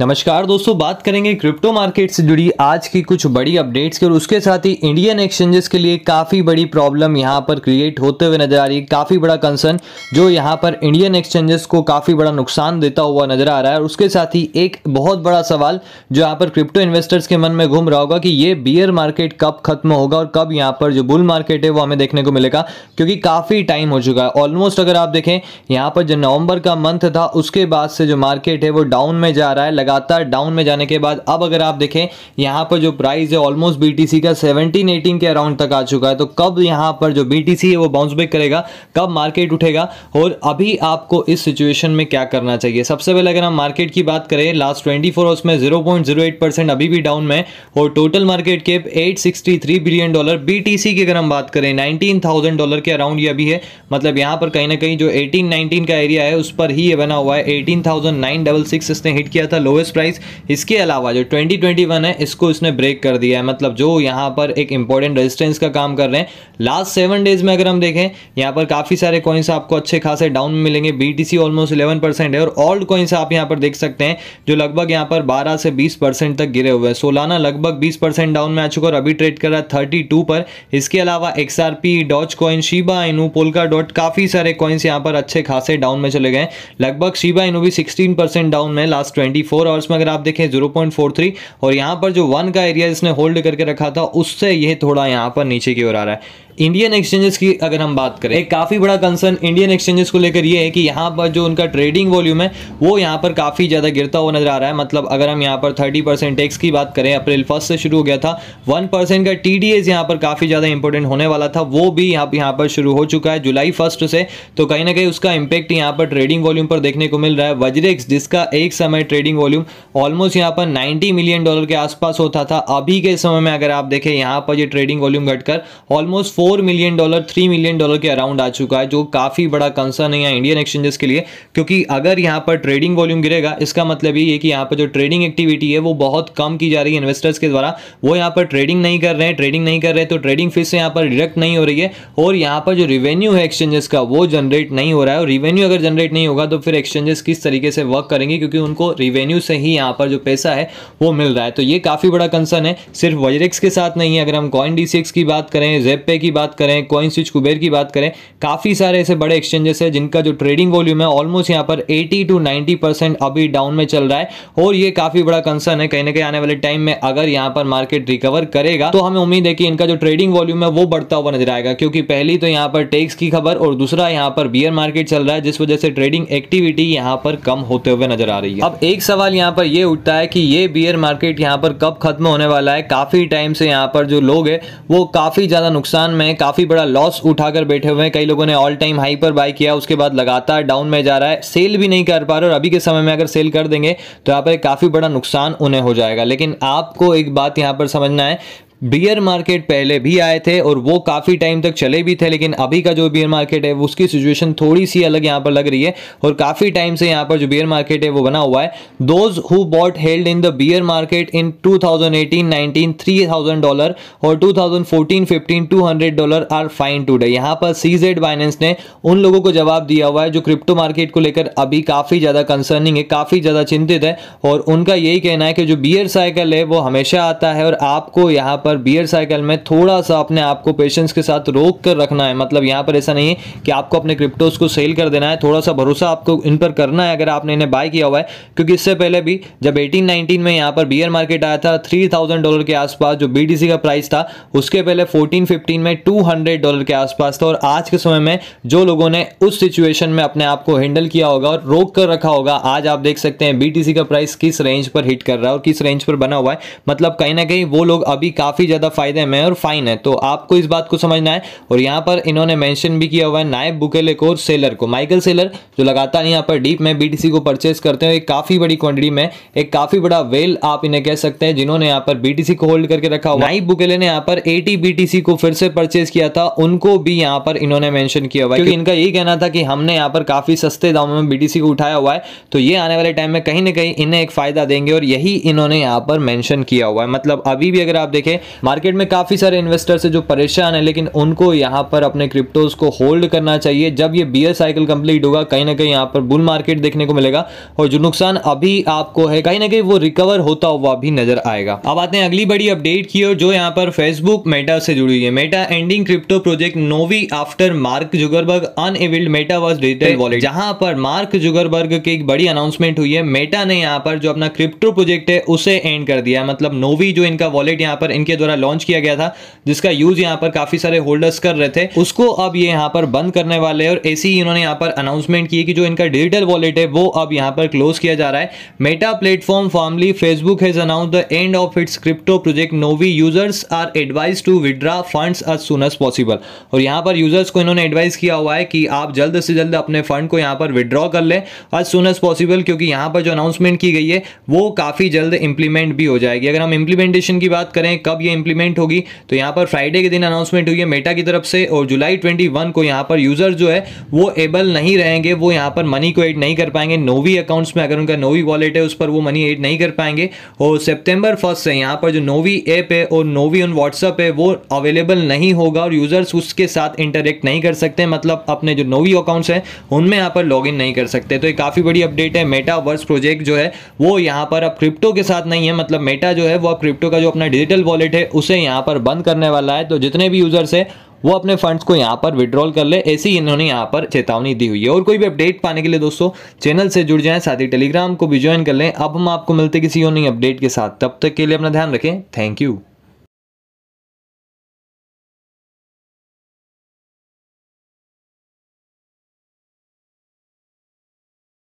नमस्कार दोस्तों बात करेंगे क्रिप्टो मार्केट से जुड़ी आज की कुछ बड़ी अपडेट्स की और उसके साथ ही इंडियन एक्सचेंजेस के लिए काफ़ी बड़ी प्रॉब्लम यहां पर क्रिएट होते हुए नजर आ रही है काफ़ी बड़ा कंसर्न जो यहां पर इंडियन एक्सचेंजेस को काफ़ी बड़ा नुकसान देता हुआ नजर आ रहा है और उसके साथ ही एक बहुत बड़ा सवाल जो यहाँ पर क्रिप्टो इन्वेस्टर्स के मन में घूम रहा होगा कि ये बियर मार्केट कब खत्म होगा और कब यहाँ पर जो बुल मार्केट है वो हमें देखने को मिलेगा क्योंकि काफ़ी टाइम हो चुका है ऑलमोस्ट अगर आप देखें यहाँ पर जो नवंबर का मंथ था उसके बाद से जो मार्केट है वो डाउन में जा रहा है लगातार डाउन में जाने के बाद अब अगर आप देखें यहाँ पर जो प्राइस है ऑलमोस्ट बीटीसी का 17 18 के अराउंड तक आ चुका है तो कब यहाँ पर जो बीटीसी है वो बाउंस बैक करेगा कब मार्केट उठेगा और अभी आपको इस सिचुएशन में क्या करना चाहिए सबसे पहले अगर हम मार्केट की बात करें लास्ट ट्वेंटी फोर में जीरो अभी भी डाउन में और टोटल मार्केट के एट बिलियन डॉलर बी की अगर हम बात करें नाइनटीन डॉलर के अराउंड ये अभी है मतलब यहाँ पर कहीं ना कहीं जो एटीन नाइनटीन का एरिया है उस पर ही ये बना हुआ है eighteen thousand nine double six इसने हिट किया था लोवेस्ट प्राइस इसके अलावा जो 2021 है इसको इसने ब्रेक कर दिया है मतलब जो यहाँ पर एक इंपॉर्टेंट रेजिस्टेंस का काम कर रहे हैं लास्ट सेवन डेज में अगर हम देखें यहाँ पर काफ़ी सारे कॉइन्स आपको अच्छे खासे डाउन में मिलेंगे बी ऑलमोस्ट इलेवन है और ओल्ड कॉइन्स आप यहाँ पर देख सकते हैं जो लगभग यहाँ पर बारह से बीस तक गिरे हुए हैं सोलाना लगभग बीस डाउन में आ चुका और अभी ट्रेड कर रहा है थर्टी पर इसके अलावा X R P doge coin Shiba Inu Polkadot काफ़ी सारे कॉइन्स यहाँ पर अच्छे खासे डाउन में चले गए लगभग शिबा इनू भी सिक्सटीन डाउन में लास्ट फोर आवर्स में अगर आप देखें जीरो पॉइंट फोर थ्री और यहाँ पर जो वन का एरिया जिसने होल्ड करके रखा था उससे ये थोड़ा यहाँ पर नीचे की ओर आ रहा है इंडियन एक्सचेंजेस की अगर हम बात करें एक काफ़ी बड़ा कंसर्न इंडियन एक्सचेंजेस को लेकर ये है कि यहाँ पर जो उनका ट्रेडिंग वॉल्यूम है वो यहाँ पर काफ़ी ज़्यादा गिरता हुआ नजर आ रहा है मतलब अगर हम यहाँ पर थर्टी परसेंट टैक्स की बात करें अप्रैल फर्स्ट से शुरू हो गया था वन परसेंट का टी डी एस यहाँ पर काफ़ी ज़्यादा इंपॉर्टेंट होने वाला था वो भी यहाँ यहाँ पर शुरू हो चुका है जुलाई फर्स्ट से तो कहीं ना कहीं उसका इंपैक्ट यहाँ पर ट्रेडिंग वॉल्यूम पर देखने को मिल रहा है वज्रेक्स जिसका एक समय ट्रेडिंग वॉल्यूम ऑलमोस्ट यहाँ पर नाइनटी मिलियन डॉलर के आसपास होता था अभी के समय में अगर आप देखें यहाँ पर ट्रेडिंग वॉल्यूम घटकर almost four four million dollar three million dollar के अराउंड आ चुका है जो काफ़ी बड़ा कंसर्न है इंडियन एक्सचेंजेस के लिए क्योंकि अगर यहां पर ट्रेडिंग वॉल्यूम गिरेगा इसका मतलब ये कि यहां पर जो ट्रेडिंग एक्टिविटी है वो बहुत कम की जा रही है इन्वेस्टर्स के द्वारा वो यहां पर ट्रेडिंग नहीं कर रहे हैं ट्रेडिंग नहीं कर रहे तो ट्रेडिंग फीस यहां पर डिडक्ट नहीं हो रही है और यहां पर जो रिवेन्यू है एक्सचेंजेस का वो जनरेट नहीं हो रहा है और रिवेन्यू अगर जनरेट नहीं होगा तो फिर एक्सचेंजेस किस तरीके से वर्क करेंगे क्योंकि उनको रिवेन्यू से ही यहां पर जो पैसा है वो मिल रहा है तो ये काफ़ी बड़ा कंसर्न है सिर्फ वजरेक्स के साथ नहीं है अगर हम कॉइन डी की बात करें जेपे की बात करें कॉइन स्विच कुबेर की बात करें काफ़ी सारे ऐसे बड़े एक्सचेंजेस हैं जिनका जो ट्रेडिंग वॉल्यूम है ऑलमोस्ट यहाँ पर 80 टू 90 परसेंट अभी डाउन में चल रहा है और ये काफ़ी बड़ा कंसर्न है कहीं ना कहीं आने वाले टाइम में अगर यहाँ पर मार्केट रिकवर करेगा तो हमें उम्मीद है कि इनका जो ट्रेडिंग वॉल्यूम है वो बढ़ता हुआ नजर आएगा क्योंकि पहली तो यहाँ पर टेक्स की खबर और दूसरा यहाँ पर बियर मार्केट चल रहा है जिस वजह से ट्रेडिंग एक्टिविटी यहाँ पर कम होते हुए नजर आ रही है अब एक सवाल यहाँ पर ये उठता है कि ये बियर मार्केट यहाँ पर कब खत्म होने वाला है काफी टाइम से यहाँ पर जो लोग हैं वो काफी ज्यादा नुकसान में काफी बड़ा लॉस उठाकर बैठे हुए हैं कई लोगों ने ऑल टाइम हाई पर बाय किया उसके बाद लगातार डाउन में जा रहा है सेल भी नहीं कर पा रहे और अभी के समय में अगर सेल कर देंगे तो यहाँ पर काफी बड़ा नुकसान उन्हें हो जाएगा लेकिन आपको एक बात यहाँ पर समझना है बियर मार्केट पहले भी आए थे और वो काफ़ी टाइम तक चले भी थे लेकिन अभी का जो बियर मार्केट है उसकी सिचुएशन थोड़ी सी अलग यहाँ पर लग रही है और काफ़ी टाइम से यहाँ पर जो बियर मार्केट है वो बना हुआ है those who bought held in the bear market in 2018 thousand 3000 dollar और 2014 15 डॉलर आर फाइन टूडे यहाँ पर सीजेड जेड ने उन लोगों को जवाब दिया हुआ है जो क्रिप्टो मार्केट को लेकर अभी काफ़ी ज़्यादा कंसर्निंग है काफ़ी ज़्यादा चिंतित है और उनका यही कहना है कि जो बियर साइकिल है वो हमेशा आता है और आपको यहाँ पर पर बियर साइकिल में थोड़ा सा अपने आप को पेशेंस के साथ रोक कर रखना है मतलब यहाँ पर ऐसा नहीं है कि आपको अपने क्रिप्टोस को सेल कर देना है थोड़ा सा भरोसा आपको इन पर करना है अगर आपने इन्हें बाय किया हुआ है क्योंकि इससे पहले भी जब एटीन में यहाँ पर बियर मार्केट आया था थ्री डॉलर के आसपास जो बी का प्राइस था उसके पहले फोर्टीन फिफ्टीन में टू डॉलर के आसपास था और आज के समय में जो लोगों ने उस सिचुएशन में अपने आप को हैंडल किया होगा और रोक कर रखा होगा आज आप देख सकते हैं बीटीसी का प्राइस किस रेंज पर हिट कर रहा है और किस रेंज पर बना हुआ है मतलब कहीं ना कहीं वो लोग अभी काफी काफ़ी ज़्यादा फ़ायदे में और फाइन है तो आपको इस बात को समझना है और यहाँ पर इन्होंने मैंशन भी किया हुआ है नायब बुकेले को और सेलर को माइकल सेलर जो लगातार यहाँ पर डीप में बी को परचेज करते हैं एक काफ़ी बड़ी क्वान्टिटी में एक काफ़ी बड़ा वेल आप इन्हें कह सकते हैं जिन्होंने यहाँ पर बी को होल्ड करके रखा हुआ नाइब बुकेले ने यहाँ पर ए टी को फिर से परचेज किया था उनको भी यहाँ पर इन्होंने मैंशन किया हुआ है क्योंकि इनका यही कहना था कि हमने यहाँ पर काफ़ी सस्ते दामों में बी को उठाया हुआ है तो ये आने वाले टाइम में कहीं ना कहीं इन्हें एक फ़ायदा देंगे और यही इन्होंने यहाँ पर मैंशन किया हुआ है मतलब अभी भी अगर आप देखें मार्केट में काफ़ी सारे इन्वेस्टर्स है जो परेशान है लेकिन उनको यहाँ पर अपने क्रिप्टोज को होल्ड करना चाहिए जब ये बियर साइकिल कंप्लीट होगा कहीं ना कहीं यहाँ पर बुल मार्केट देखने को मिलेगा और जो नुकसान अभी आपको है कहीं ना कहीं वो रिकवर होता हुआ भी नजर आएगा अब आते हैं अगली बड़ी अपडेट की और जो यहाँ पर फेसबुक मेटा से जुड़ी हुई है Meta ending crypto project Novi after Mark Zuckerberg unveiled metaverse digital wallet जहां पर मार्क जुगरबर्ग की एक बड़ी अनाउंसमेंट हुई है मेटा ने यहाँ पर जो अपना क्रिप्टो प्रोजेक्ट है उसे एंड कर दिया मतलब नोवी जो इनका वॉलेट यहाँ पर इनके द्वारा लॉन्च किया गया था जिसका यूज यहाँ पर काफी सारे होल्डर्स कर रहे थे उसको अब ये यहाँ पर बंद करने वाले और ऐसे ही इन्होंने यहाँ पर अनाउंसमेंट की कि जो इनका डिजिटल वॉलेट है वो अब यहाँ पर क्लोज किया जा रहा है Meta platform formerly Facebook has announce the end of its crypto project Novi users are advise to withdraw fund as soon as possible और यहाँ पर यूजर्स को इन्होंने एडवाइस किया हुआ है कि आप जल्द से जल्द अपने फंड को यहाँ पर विड्रॉ कर लें एज सुन एज पॉसिबल क्योंकि यहाँ पर जो अनाउंसमेंट की गई है वो काफ़ी जल्द इंप्लीमेंट भी हो जाएगी अगर हम इंप्लीमेंटेशन की बात करें कब ये की इंप्लीमेंट होगी तो यहाँ पर फ्राइडे के दिन अनाउंसमेंट हुई है मेटा की तरफ से और जुलाई ट्वेंटी को यहाँ पर यूजर जो है वो एबल नहीं रहेंगे वो यहाँ पर मनी को एड नहीं कर पाएंगे नोवी अकाउंट्स में अगर उनका नोवी वॉलेट है उस पर वो मनी एड नहीं कर पाएंगे और सेप्टेम्बर फर्स्ट से यहाँ पर जो नोवी ऐप है और नोवी ऑन व्हाट्सअप है वो अवेलेबल नहीं होगा और यूजर्स उसके साथ इंटरेक्ट नहीं कर सकते मतलब अपने जो नोवी अकाउंट्स हैं उनमें यहाँ पर लॉग नहीं कर सकते तो ये काफ़ी बड़ी अपडेट है मेटावर्स प्रोजेक्ट जो है वो यहाँ पर अब क्रिप्टो के साथ नहीं है मतलब मेटा जो है वो अब क्रिप्टो का जो अपना डिजिटल वॉलेट वॉलेट है उसे यहाँ पर बंद करने वाला है तो जितने भी यूजर्स है वो अपने फंड्स को यहाँ पर विड्रॉल कर ले ऐसी इन्होंने यहाँ पर चेतावनी दी हुई है और कोई भी अपडेट पाने के लिए दोस्तों चैनल से जुड़ जाएं साथ ही टेलीग्राम को भी ज्वाइन कर लें अब हम आपको मिलते किसी और नई अपडेट के साथ तब तक के लिए अपना ध्यान रखें थैंक यू